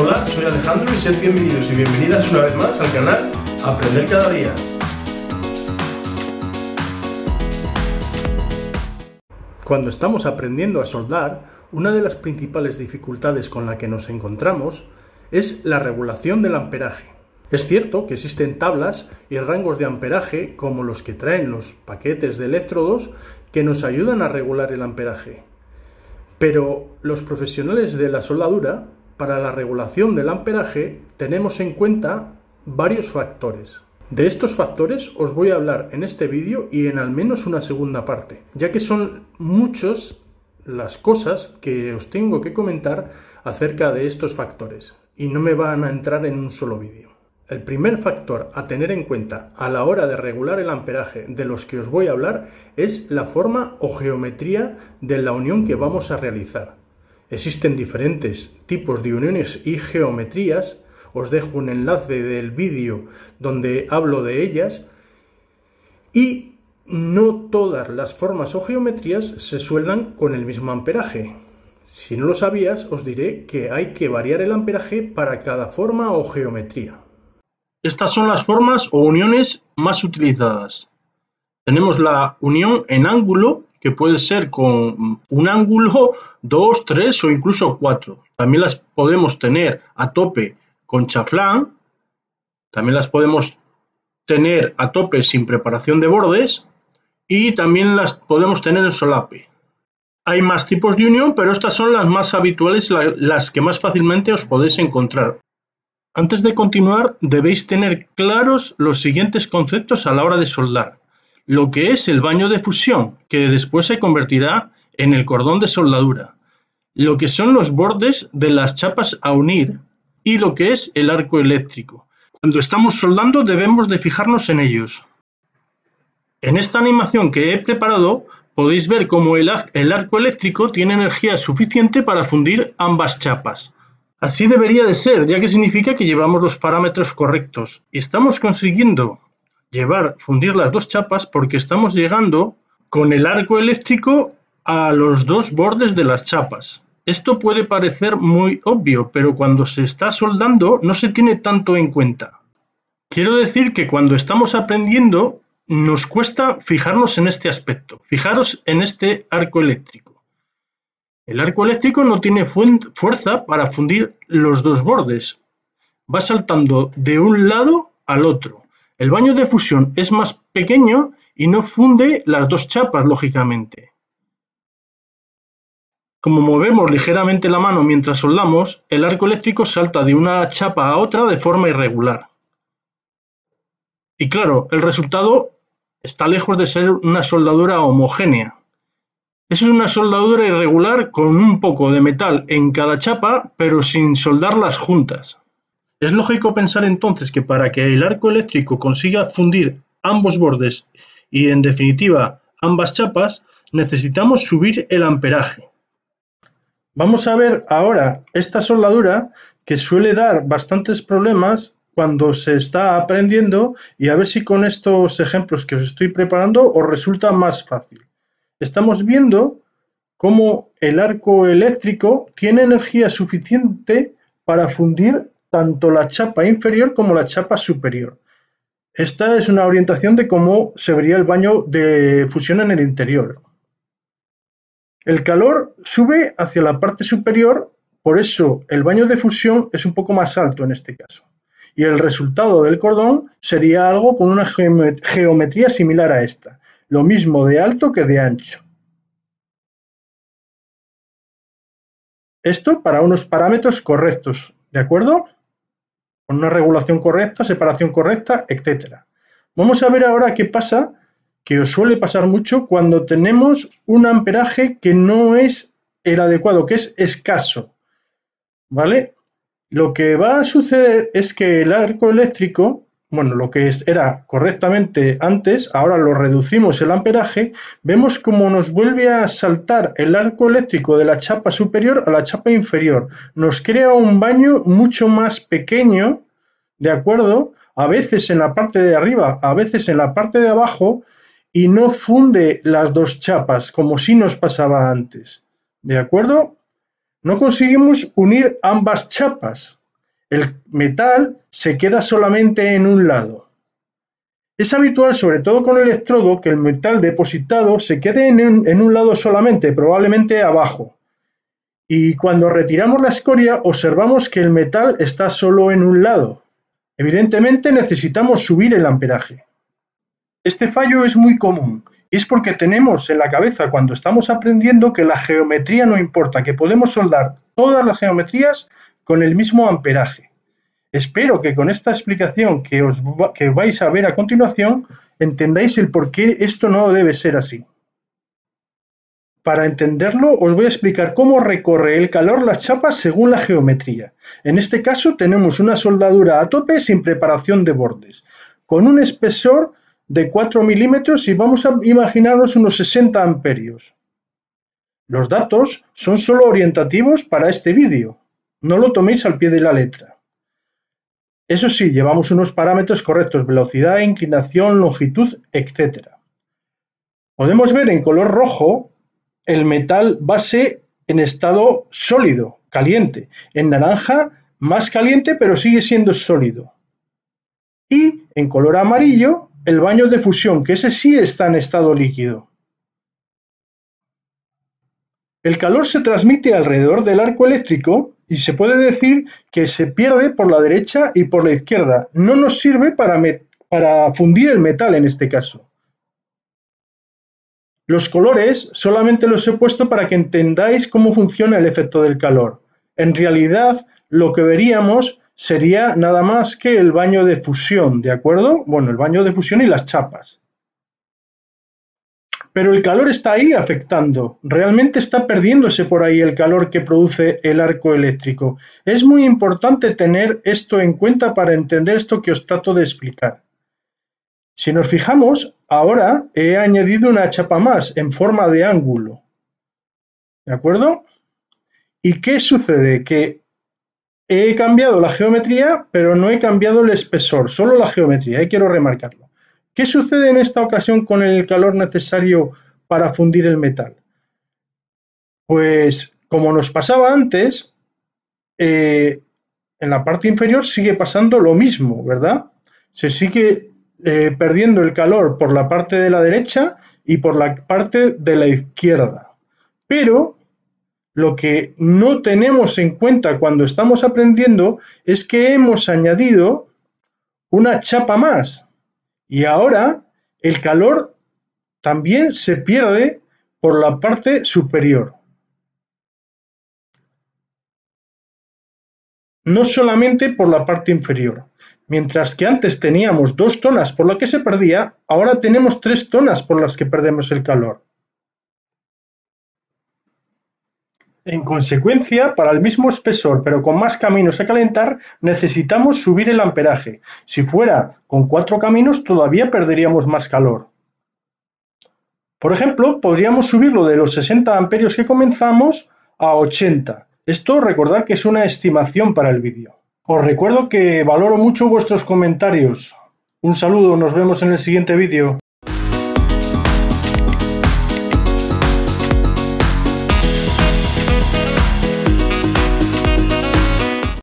Hola, soy Alejandro y sed bienvenidos y bienvenidas una vez más al canal Aprender Cada Día. Cuando estamos aprendiendo a soldar, una de las principales dificultades con la que nos encontramos es la regulación del amperaje. Es cierto que existen tablas y rangos de amperaje, como los que traen los paquetes de electrodos, que nos ayudan a regular el amperaje. Pero los profesionales de la soldadura para la regulación del amperaje tenemos en cuenta varios factores. De estos factores os voy a hablar en este vídeo y en al menos una segunda parte, ya que son muchas las cosas que os tengo que comentar acerca de estos factores y no me van a entrar en un solo vídeo. El primer factor a tener en cuenta a la hora de regular el amperaje de los que os voy a hablar es la forma o geometría de la unión que vamos a realizar. Existen diferentes tipos de uniones y geometrías. Os dejo un enlace del vídeo donde hablo de ellas. Y no todas las formas o geometrías se sueldan con el mismo amperaje. Si no lo sabías, os diré que hay que variar el amperaje para cada forma o geometría. Estas son las formas o uniones más utilizadas. Tenemos la unión en ángulo, que puede ser con un ángulo, dos, tres o incluso cuatro. También las podemos tener a tope con chaflán, también las podemos tener a tope sin preparación de bordes y también las podemos tener en solape. Hay más tipos de unión, pero estas son las más habituales, las que más fácilmente os podéis encontrar. Antes de continuar, debéis tener claros los siguientes conceptos a la hora de soldar lo que es el baño de fusión, que después se convertirá en el cordón de soldadura, lo que son los bordes de las chapas a unir y lo que es el arco eléctrico. Cuando estamos soldando debemos de fijarnos en ellos. En esta animación que he preparado podéis ver cómo el, arco eléctrico tiene energía suficiente para fundir ambas chapas. Así debería de ser, ya que significa que llevamos los parámetros correctos y estamos consiguiendo llevar, fundir las dos chapas porque estamos llegando con el arco eléctrico a los dos bordes de las chapas. Esto puede parecer muy obvio, pero cuando se está soldando no se tiene tanto en cuenta. Quiero decir que cuando estamos aprendiendo nos cuesta fijarnos en este aspecto. Fijaros en este arco eléctrico. El arco eléctrico no tiene fuerza para fundir los dos bordes. Va saltando de un lado al otro. El baño de fusión es más pequeño y no funde las dos chapas lógicamente. Como movemos ligeramente la mano mientras soldamos, el arco eléctrico salta de una chapa a otra de forma irregular. Y claro, el resultado está lejos de ser una soldadura homogénea. Es una soldadura irregular con un poco de metal en cada chapa, pero sin soldarlas juntas. Es lógico pensar entonces que para que el arco eléctrico consiga fundir ambos bordes y en definitiva ambas chapas, necesitamos subir el amperaje. Vamos a ver ahora esta soldadura que suele dar bastantes problemas cuando se está aprendiendo y a ver si con estos ejemplos que os estoy preparando os resulta más fácil. Estamos viendo cómo el arco eléctrico tiene energía suficiente para fundir tanto la chapa inferior como la chapa superior. Esta es una orientación de cómo se vería el baño de fusión en el interior. El calor sube hacia la parte superior, por eso el baño de fusión es un poco más alto en este caso. Y el resultado del cordón sería algo con una geometría similar a esta, lo mismo de alto que de ancho. Esto para unos parámetros correctos, ¿de acuerdo? con una regulación correcta, separación correcta, etcétera. Vamos a ver ahora qué pasa, que os suele pasar mucho cuando tenemos un amperaje que no es el adecuado, que es escaso. ¿Vale? Lo que va a suceder es que el arco eléctrico bueno, lo que era correctamente antes, ahora lo reducimos el amperaje, vemos cómo nos vuelve a saltar el arco eléctrico de la chapa superior a la chapa inferior. Nos crea un baño mucho más pequeño, ¿de acuerdo? A veces en la parte de arriba, a veces en la parte de abajo, y no funde las dos chapas, como si nos pasaba antes. ¿De acuerdo? No conseguimos unir ambas chapas. El metal se queda solamente en un lado. Es habitual, sobre todo con el electrodo, que el metal depositado se quede en un, lado solamente, probablemente abajo. Y cuando retiramos la escoria observamos que el metal está solo en un lado. Evidentemente necesitamos subir el amperaje. Este fallo es muy común y es porque tenemos en la cabeza cuando estamos aprendiendo que la geometría no importa, que podemos soldar todas las geometrías con el mismo amperaje. Espero que con esta explicación que, os que vais a ver a continuación entendáis el por qué esto no debe ser así. Para entenderlo, os voy a explicar cómo recorre el calor las chapa según la geometría. En este caso tenemos una soldadura a tope sin preparación de bordes, con un espesor de 4 milímetros y vamos a imaginarnos unos 60 amperios. Los datos son solo orientativos para este vídeo. No lo toméis al pie de la letra. Eso sí, llevamos unos parámetros correctos, velocidad, inclinación, longitud, etc. Podemos ver en color rojo el metal base en estado sólido, caliente. En naranja, más caliente, pero sigue siendo sólido. Y en color amarillo, el baño de fusión, que ese sí está en estado líquido. El calor se transmite alrededor del arco eléctrico y se puede decir que se pierde por la derecha y por la izquierda. No nos sirve para, fundir el metal en este caso. Los colores solamente los he puesto para que entendáis cómo funciona el efecto del calor. En realidad, lo que veríamos sería nada más que el baño de fusión, ¿de acuerdo? Bueno, el baño de fusión y las chapas. Pero el calor está ahí afectando, realmente está perdiéndose por ahí el calor que produce el arco eléctrico. Es muy importante tener esto en cuenta para entender esto que os trato de explicar. Si nos fijamos, ahora he añadido una chapa más en forma de ángulo. ¿De acuerdo? ¿Y qué sucede? Que he cambiado la geometría, pero no he cambiado el espesor, solo la geometría, y eh, quiero remarcarlo. ¿Qué sucede en esta ocasión con el calor necesario para fundir el metal? Pues como nos pasaba antes, eh, en la parte inferior sigue pasando lo mismo, ¿verdad? Se sigue eh, perdiendo el calor por la parte de la derecha y por la parte de la izquierda. Pero lo que no tenemos en cuenta cuando estamos aprendiendo es que hemos añadido una chapa más. Y ahora el calor también se pierde por la parte superior. No solamente por la parte inferior. Mientras que antes teníamos dos zonas por las que se perdía, ahora tenemos tres zonas por las que perdemos el calor. En consecuencia, para el mismo espesor pero con más caminos a calentar, necesitamos subir el amperaje. Si fuera con cuatro caminos, todavía perderíamos más calor. Por ejemplo, podríamos subirlo de los 60 amperios que comenzamos a 80. Esto recordad que es una estimación para el vídeo. Os recuerdo que valoro mucho vuestros comentarios. Un saludo, nos vemos en el siguiente vídeo.